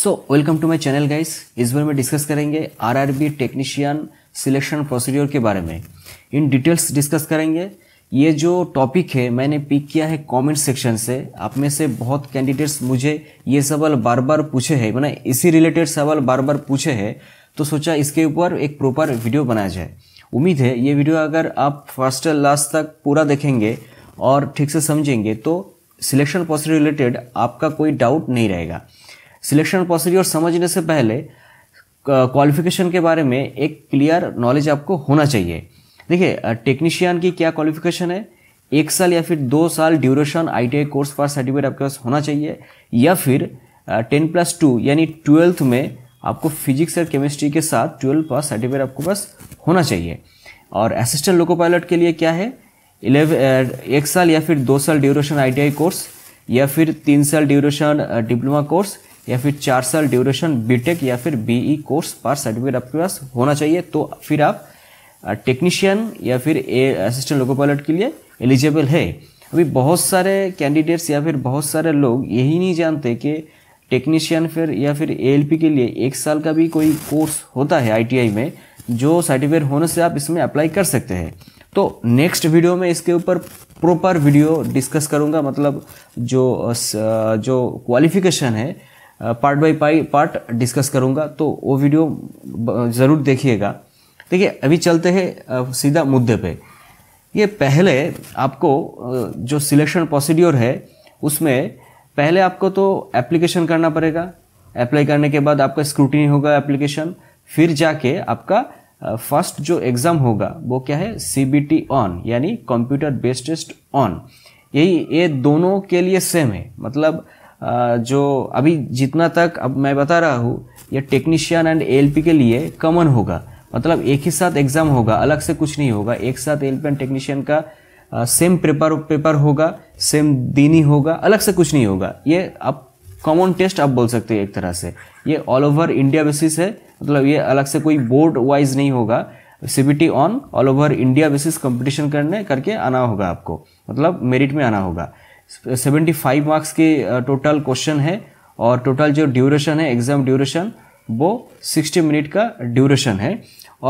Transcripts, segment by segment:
so welcome to my channel guys इस बार में डिस्कस करेंगे R R B technician selection procedure के बारे में इन डिटेल्स डिस्कस करेंगे ये जो टॉपिक है मैंने पिक किया है कमेंट सेक्शन से आप में से बहुत कैंडिडेट्स मुझे ये सवाल बार बार पूछे हैं मैंने इसी रिलेटेड सवाल बार बार पूछे हैं तो सोचा इसके ऊपर एक प्रॉपर वीडियो बनाया जाए उम्मीद है ये वीडियो अगर आप फर्स्ट लास्ट तक पूरा देखेंगे और ठीक से समझेंगे तो सिलेक्शन प्रोसेस रिलेटेड आपका कोई डाउट नहीं रहेगा सिलेक्शन प्रोसीजर समझने से पहले क्वालिफिकेशन के बारे में एक क्लियर नॉलेज आपको होना चाहिए देखिए टेक्नीशियन की क्या क्वालिफिकेशन है एक साल या फिर दो साल duration I course for certificate आपके पास होना चाहिए या फिर टेन प्लस टू यानी ट्वेल्थ में आपको फिजिक्स और केमिस्ट्री के साथ ट्वेल्थ पास सर्टिफिकेट आपके पास होना चाहिए और असिस्टेंट लोको पायलट के लिए क्या है इलेवन एक साल या फिर दो साल ड्यूरेशन आई कोर्स या फिर तीन साल ड्यूरेशन डिप्लोमा कोर्स या फिर चार साल ड्यूरेशन बीटेक या फिर बीई कोर्स e पर सर्टिफिकेट आपके पास होना चाहिए तो फिर आप टेक्नीशियन या फिर ए असिस्टेंट लोको पायलट के लिए एलिजिबल है अभी बहुत सारे कैंडिडेट्स या फिर बहुत सारे लोग यही नहीं जानते कि टेक्नीशियन फिर या फिर ए के लिए एक साल का भी कोई कोर्स होता है आई में जो सर्टिफिकेट होने से आप इसमें अप्लाई कर सकते हैं तो नेक्स्ट वीडियो में इसके ऊपर प्रॉपर वीडियो डिस्कस करूंगा मतलब जो जो क्वालिफिकेशन है पार्ट बाय पाई पार्ट डिस्कस करूँगा तो वो वीडियो ज़रूर देखिएगा देखिए अभी चलते हैं सीधा मुद्दे पे ये पहले आपको जो सिलेक्शन प्रोसीड्योर है उसमें पहले आपको तो एप्लीकेशन करना पड़ेगा अप्लाई करने के बाद आपका स्क्रूटनी होगा एप्लीकेशन फिर जाके आपका फर्स्ट जो एग्ज़ाम होगा वो क्या है सी बी टी ऑन यानी कंप्यूटर बेस्ड टेस्ट ऑन यही ये दोनों के लिए सेम है मतलब जो अभी जितना तक अब मैं बता रहा हूँ ये टेक्नीशियन एंड एलपी के लिए कॉमन होगा मतलब एक ही साथ एग्ज़ाम होगा अलग से कुछ नहीं होगा एक साथ एल पी एंड टेक्नीशियन का सेम पेपर पेपर होगा सेम दिन ही होगा अलग से कुछ नहीं होगा ये आप कॉमन टेस्ट आप बोल सकते हो एक तरह से ये ऑल ओवर इंडिया बेसिस है मतलब ये अलग से कोई बोर्ड वाइज नहीं होगा CBT one all over India basis competition करने करके आना होगा आपको मतलब मेरिट में आना होगा सेवेंटी फाइव मार्क्स के टोटल क्वेश्चन है और टोटल जो ड्यूरेशन है एग्ज़ाम ड्यूरेशन वो सिक्सटी मिनट का ड्यूरेशन है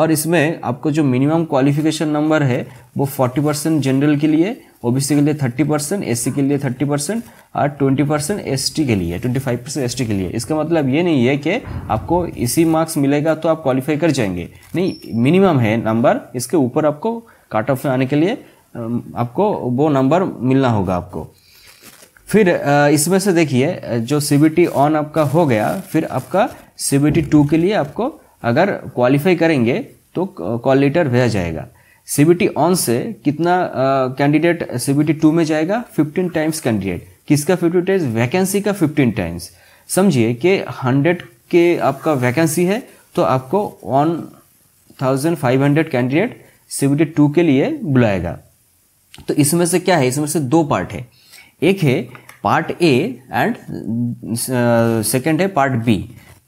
और इसमें आपको जो मिनिमम क्वालिफिकेशन नंबर है वो फोर्टी परसेंट जनरल के लिए ओबीसी के लिए थर्टी परसेंट एस के लिए थर्टी परसेंट और ट्वेंटी परसेंट एस के लिए ट्वेंटी फाइव परसेंट एस के लिए इसका मतलब ये नहीं है कि आपको इसी मार्क्स मिलेगा तो आप क्वालिफाई कर जाएंगे नहीं मिनिमम है नंबर इसके ऊपर आपको काट ऑफ में आने के लिए आपको वो नंबर मिलना होगा आपको फिर इसमें से देखिए जो सी बी टी ऑन आपका हो गया फिर आपका सी बी टी टू के लिए आपको अगर क्वालिफाई करेंगे तो कॉल लेटर भेजा जाएगा सी बी टी ऑन से कितना candidate C B T two में जाएगा फिफ्टीन टाइम्स कैंडिडेट किसका फिफ्टीन टाइम्स वैकेंसी का फिफ्टीन टाइम्स समझिए कि हंड्रेड के आपका वैकेंसी है तो आपको one thousand five hundred candidate C B T two के लिए बुलाएगा तो इसमें से क्या है इसमें से दो पार्ट है एक है पार्ट ए एंड सेकेंड है पार्ट बी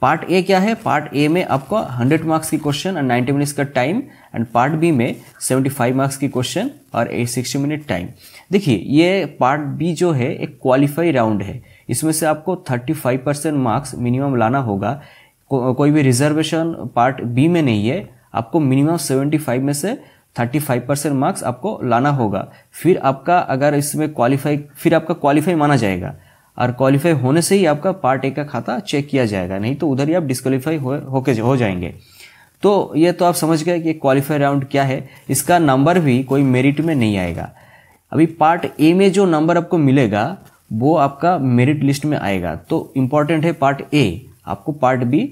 पार्ट ए क्या है पार्ट ए में आपका 100 मार्क्स की क्वेश्चन और 90 मिनट्स का टाइम एंड पार्ट बी में 75 मार्क्स की क्वेश्चन और 60 मिनट टाइम देखिए ये पार्ट बी जो है एक क्वालिफाई राउंड है इसमें से आपको 35 परसेंट मार्क्स मिनिमम लाना होगा को, कोई भी रिजर्वेशन पार्ट बी में नहीं है आपको मिनिमम 75 में से थर्टी फाइव परसेंट मार्क्स आपको लाना होगा फिर आपका अगर इसमें क्वालिफाई फिर आपका क्वालिफाई माना जाएगा और क्वालिफाई होने से ही आपका पार्ट ए का खाता चेक किया जाएगा नहीं तो उधर ही आप डिस्कालीफाई होके हो जाएंगे तो ये तो आप समझ गए कि क्वालिफाई राउंड क्या है इसका नंबर भी कोई मेरिट में नहीं आएगा अभी पार्ट ए में जो नंबर आपको मिलेगा वो आपका मेरिट लिस्ट में आएगा तो इम्पॉर्टेंट है पार्ट ए आपको पार्ट बी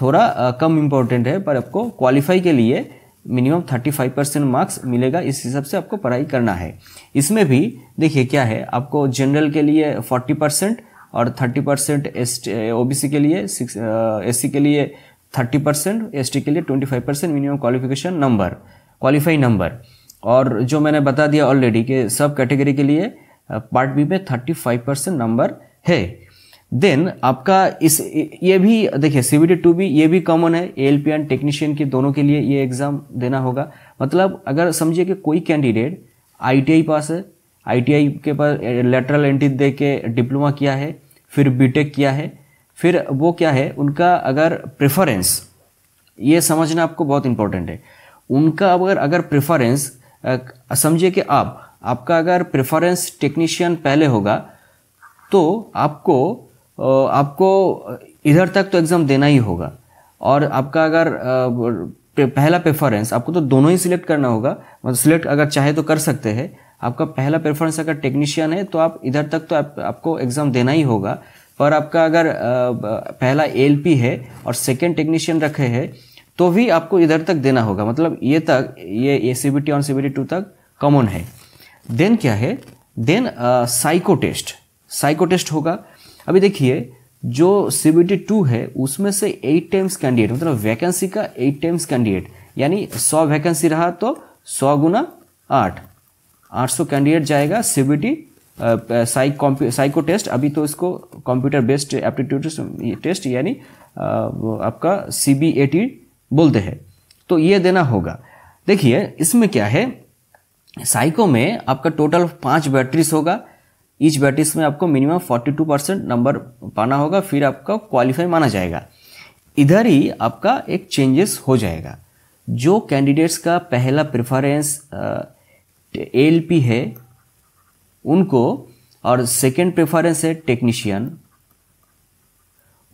थोड़ा कम इम्पोर्टेंट है पर आपको क्वालिफाई के लिए मिनिमम 35 परसेंट मार्क्स मिलेगा इस हिसाब से आपको पढ़ाई करना है इसमें भी देखिए क्या है आपको जनरल के लिए 40 परसेंट और 30 परसेंट एस सी के लिए एस सी के लिए 30 परसेंट एस के लिए 25 percent minimum qualification number qualify number और जो मैंने बता दिया ऑलरेडी कि सब कैटेगरी के लिए पार्ट बी में 35 परसेंट नंबर है देन आपका इस ये भी देखिए सी बी टू भी ये भी कॉमन है A L P and technician के दोनों के लिए ये एग्ज़ाम देना होगा मतलब अगर समझिए कि कोई कैंडिडेट आईटीआई पास है आईटीआई के पास लेटरल एंट्री दे के डिप्लोमा किया है फिर बीटेक किया है फिर वो क्या है उनका अगर प्रेफरेंस ये समझना आपको बहुत इंपॉर्टेंट है उनका अगर अगर प्रेफरेंस समझिए कि आप आपका अगर प्रेफरेंस टेक्नीशियन पहले होगा तो आपको आपको इधर तक तो एग्ज़ाम देना ही होगा और आपका अगर पहला प्रेफरेंस आपको तो दोनों ही सिलेक्ट करना होगा मतलब सिलेक्ट अगर चाहे तो कर सकते हैं आपका पहला प्रेफरेंस अगर टेक्नीशियन है तो आप इधर तक तो आप, आपको एग्ज़ाम देना ही होगा पर आपका अगर पहला एल है और सेकेंड टेक्नीशियन रखे है तो भी आपको इधर तक देना होगा मतलब ये तक ये ए सी बी टी और सी बी टी टू तक कॉमन है देन क्या है then psycho test psycho test होगा अभी देखिए जो सीबीटी टू है उसमें से एट टाइम्स कैंडिडेट मतलब वैकेंसी का एट टाइम्स कैंडिडेट यानी सौ वैकेंसी रहा तो सौ गुना आठ आठ सौ कैंडिडेट जाएगा सीबीटी साइक साइको टेस्ट अभी तो इसको कंप्यूटर बेस्ड एप्टीट्यूड टेस्ट यानी आपका सी बी ए टी बोलते हैं तो ये देना होगा देखिए इसमें क्या है साइको में आपका टोटल पांच बैटरीज होगा ईच बैटिस में आपको मिनिमम 42 परसेंट नंबर पाना होगा फिर आपका क्वालिफाई माना जाएगा इधर ही आपका एक चेंजेस हो जाएगा जो कैंडिडेट्स का पहला प्रेफरेंस एल पी है उनको और सेकेंड प्रेफरेंस है टेक्नीशियन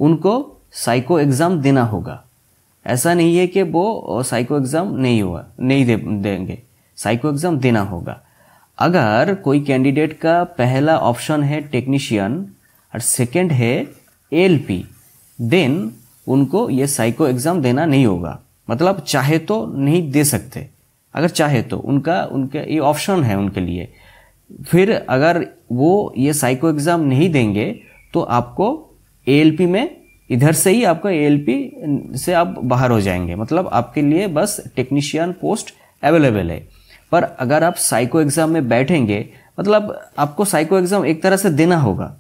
उनको साइको एग्ज़ाम देना होगा ऐसा नहीं है कि वो साइको एग्ज़ाम नहीं हुआ नहीं दे देंगे साइको एग्ज़ाम देना होगा अगर कोई कैंडिडेट का पहला ऑप्शन है टेक्नीशियन और सेकंड है एलपी देन उनको ये साइको एग्ज़ाम देना नहीं होगा मतलब चाहे तो नहीं दे सकते अगर चाहे तो उनका उनका ये ऑप्शन है उनके लिए फिर अगर वो ये साइको एग्ज़ाम नहीं देंगे तो आपको ए में इधर से ही आपका ए से आप बाहर हो जाएंगे मतलब आपके लिए बस टेक्नीशियन पोस्ट अवेलेबल है पर अगर आप साइको एग्ज़ाम में बैठेंगे मतलब आपको साइको एग्ज़ाम एक तरह से देना होगा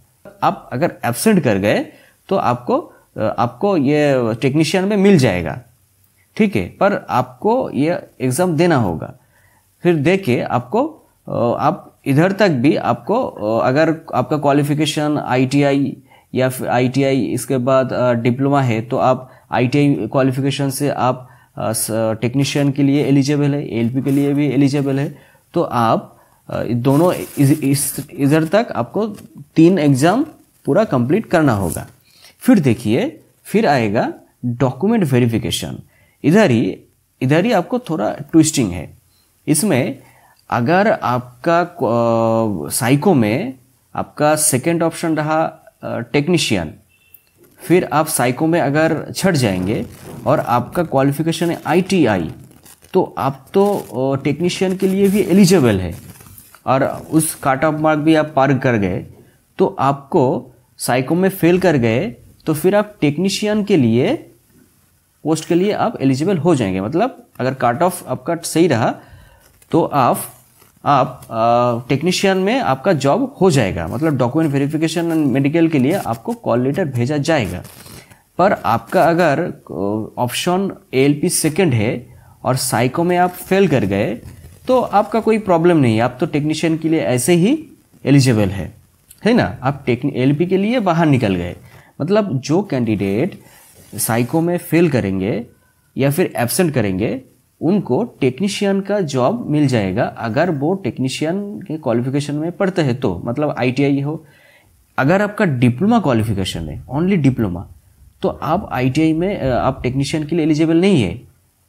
आप अगर एबसेंट कर गए तो आपको आपको ये टेक्नीशियन में मिल जाएगा ठीक है पर आपको ये एग्ज़ाम देना होगा फिर दे के आपको आप इधर तक भी आपको अगर आपका क्वालिफिकेशन आईटीआई या फिर आई इसके बाद डिप्लोमा है तो आप आईटीआई क्वालिफिकेशन से आप टेक्नीशियन के लिए एलिजिबल है एल के लिए भी एलिजिबल है तो आप दोनों इस इधर तक आपको तीन एग्ज़ाम पूरा कंप्लीट करना होगा फिर देखिए फिर आएगा डॉक्यूमेंट वेरिफिकेशन इधर ही इधर ही आपको थोड़ा ट्विस्टिंग है इसमें अगर आपका साइको में आपका सेकेंड ऑप्शन रहा टेक्नीशियन फिर आप साइको में अगर छट जाएंगे और आपका क्वालिफिकेशन है आईटीआई तो आप तो टेक्नीशियन के लिए भी एलिजिबल है और उस काट ऑफ मार्क भी आप पार कर गए तो आपको साइको में फेल कर गए तो फिर आप टेक्नीशियन के लिए पोस्ट के लिए आप एलिजिबल हो जाएंगे मतलब अगर काट ऑफ आपका सही रहा तो आप आप टेक्नीशियन में आपका जॉब हो जाएगा मतलब डॉक्यूमेंट वेरिफिकेशन एंड मेडिकल के लिए आपको कॉल लेटर भेजा जाएगा पर आपका अगर option A L P second है और साइको में आप फेल कर गए तो आपका कोई प्रॉब्लम नहीं आप तो टेक्नीशियन के लिए ऐसे ही एलिजिबल है है ना आप टेक्नी एल के लिए बाहर निकल गए मतलब जो कैंडिडेट साइको में फेल करेंगे या फिर एबसेंट करेंगे उनको टेक्नीशियन का जॉब मिल जाएगा अगर वो टेक्नीशियन के क्वालिफिकेशन में पढ़ते हैं तो मतलब आई हो अगर आपका डिप्लोमा क्वालिफिकेशन है ओनली डिप्लोमा तो आप आई में आप टेक्नीशियन के लिए एलिजिबल नहीं है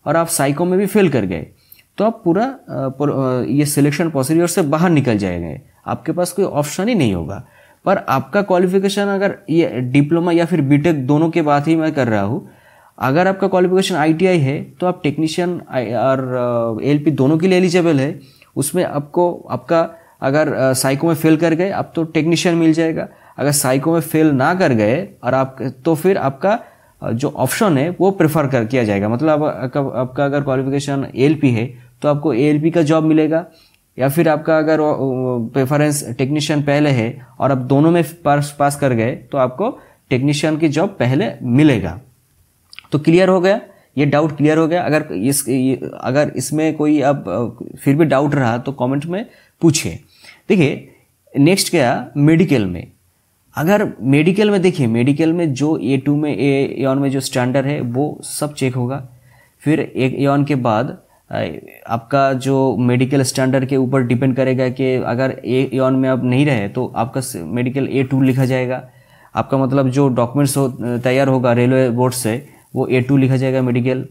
और आप साइको में भी फेल कर गए तो आप पूरा ये सिलेक्शन प्रोसीजर से बाहर निकल जाएंगे आपके पास कोई ऑप्शन ही नहीं होगा पर आपका क्वालिफिकेशन अगर ये डिप्लोमा या फिर बीटेक दोनों के बाद ही मैं कर रहा हूँ अगर आपका क्वालिफिकेशन आई है तो आप टेक्नीशियन और एल uh, दोनों के लिए एलिजिबल है उसमें आपको आपका अगर साइको uh, में फेल कर गए आप तो टेक्नीशियन मिल जाएगा अगर साइको में फेल ना कर गए और आप तो फिर आपका uh, जो ऑप्शन है वो प्रेफर कर किया जाएगा मतलब आपका आपका अगर क्वालिफिकेशन एल है तो आपको ए का जॉब मिलेगा या फिर आपका अगर प्रेफरेंस टेक्नीशियन पहले है और आप दोनों में पास पास कर गए तो आपको टेक्नीशियन की जॉब पहले मिलेगा तो क्लियर हो गया ये डाउट क्लियर हो गया अगर इस अगर इसमें कोई अब फिर भी डाउट रहा तो कमेंट में पूछिए देखिए नेक्स्ट क्या मेडिकल में अगर मेडिकल में देखिए मेडिकल में जो ए टू में ए एन में जो स्टैंडर्ड है वो सब चेक होगा फिर एक एन के बाद आपका जो मेडिकल स्टैंडर्ड के ऊपर डिपेंड करेगा कि अगर ए एन में आप नहीं रहे तो आपका मेडिकल ए टू लिखा जाएगा आपका मतलब जो डॉक्यूमेंट्स हो तैयार होगा रेलवे बोर्ड से वो ए टू लिखा जाएगा मेडिकल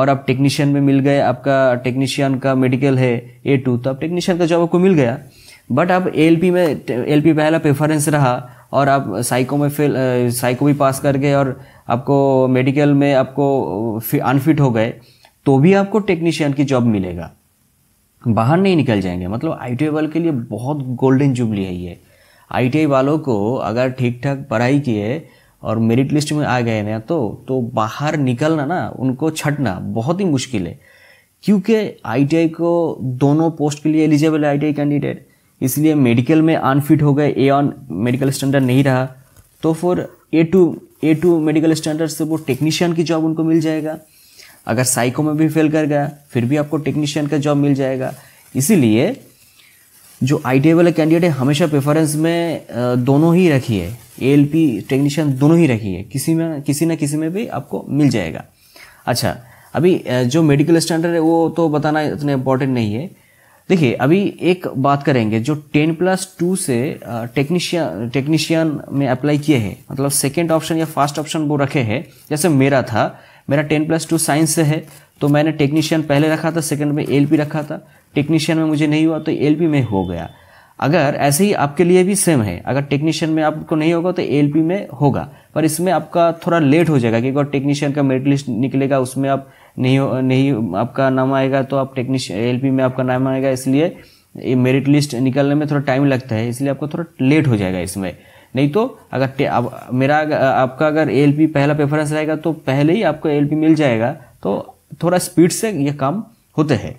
और आप टेक्नीशियन में मिल गए आपका टेक्नीशियन का मेडिकल है ए टू तो आप टेक्नीशियन का जॉब आपको मिल गया बट आप एल पी में एल पी पहला प्रेफरेंस रहा और आप साइको में फेल साइको भी पास कर गए और आपको मेडिकल में आपको अनफिट हो गए तो भी आपको टेक्नीशियन की जॉब मिलेगा बाहर नहीं निकल जाएंगे मतलब आई टी वाले के लिए बहुत गोल्डन जुबली है ये आई वालों को अगर ठीक ठाक पढ़ाई किए और मेरिट लिस्ट में आ गए ना तो तो बाहर निकलना ना उनको छटना बहुत ही मुश्किल है क्योंकि आईटीआई को दोनों पोस्ट के लिए एलिजिबल है आईटीआई कैंडिडेट इसलिए मेडिकल में अनफिट हो गए ए ऑन मेडिकल स्टैंडर्ड नहीं रहा तो फिर A two A two medical standard से वो टेक्नीशियन की जॉब उनको मिल जाएगा अगर साइको में भी फेल कर गया फिर भी आपको टेक्नीशियन का जॉब मिल जाएगा इसीलिए जो आई वाले कैंडिडेट है हमेशा प्रेफरेंस में दोनों ही रखिए ए एल पी टेक्नीशियन दोनों ही रखिए किसी में किसी ना किसी में भी आपको मिल जाएगा अच्छा अभी जो मेडिकल स्टैंडर्ड है वो तो बताना इतना इम्पोर्टेंट नहीं है देखिए अभी एक बात करेंगे जो टेन प्लस टू से टेक्नीशियन टेक्नीशियन में अप्लाई किए हैं मतलब सेकेंड ऑप्शन या फर्स्ट ऑप्शन वो रखे हैं जैसे मेरा था मेरा टेन प्लस टू साइंस से है तो मैंने टेक्नीशियन पहले रखा था सेकंड में एल रखा था टेक्नीशियन में मुझे नहीं हुआ तो एल में हो गया अगर ऐसे ही आपके लिए भी सेम है अगर टेक्नीशियन में आपको नहीं होगा तो एल में होगा पर इसमें आपका थोड़ा लेट हो जाएगा क्योंकि टेक्नीशियन का मेरिट लिस्ट निकलेगा उसमें आप नहीं हो नहीं आपका नाम आएगा तो आप टेक्नीशियन एल में आपका नाम आएगा इसलिए ये मेरिट लिस्ट निकलने में थोड़ा टाइम लगता है इसलिए आपको थोड़ा लेट हो जाएगा इसमें नहीं तो अगर आप, मेरा आपका अगर एल पहला प्रेफरेंस रहेगा तो पहले ही आपको एल मिल जाएगा तो थोड़ा स्पीड से ये काम होते हैं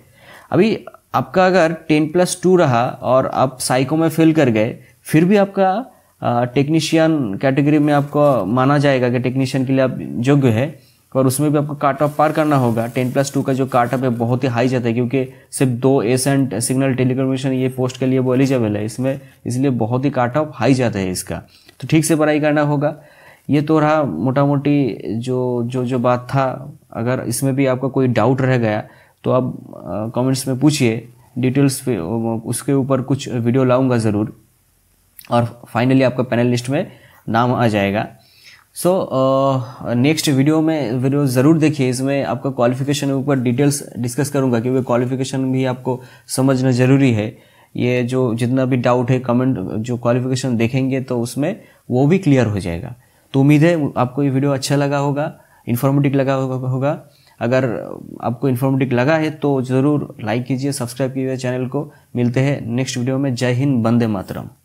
अभी आपका अगर टेन प्लस टू रहा और आप साइको में फेल कर गए फिर भी आपका टेक्नीशियन कैटेगरी में आपको माना जाएगा कि टेक्नीशियन के लिए आप योग्य है और उसमें भी आपको काट ऑफ पार करना होगा टेन प्लस टू का जो काट ऑफ है बहुत ही हाई जाता है क्योंकि सिर्फ दो एसेंट सिग्नल टेलीकम्युनिकेशन ये पोस्ट के लिए वो एलिजिबल है इसमें इसलिए बहुत ही काट ऑफ हाई जाता है इसका तो ठीक से पढ़ाई करना होगा ये तो रहा मोटा मोटी जो जो जो बात था अगर इसमें भी आपका कोई डाउट रह गया तो आप कमेंट्स में पूछिए डिटेल्स पे उसके ऊपर कुछ वीडियो लाऊंगा ज़रूर और फाइनली आपका पैनल लिस्ट में नाम आ जाएगा so so, next uh, video में वीडियो ज़रूर देखिए इसमें आपका क्वालिफिकेशन के ऊपर डिटेल्स डिस्कस करूंगा क्योंकि क्वालिफिकेशन भी आपको समझना ज़रूरी है ये जो जितना भी डाउट है कमेंट जो क्वालिफिकेशन देखेंगे तो उसमें वो भी क्लियर हो जाएगा तो उम्मीद है आपको ये वीडियो अच्छा लगा होगा इन्फॉर्मेटिव लगा होगा अगर आपको इन्फॉर्मेटिव लगा है तो ज़रूर लाइक कीजिए सब्सक्राइब कीजिए चैनल को मिलते हैं नेक्स्ट वीडियो में जय हिंद बंदे मातरम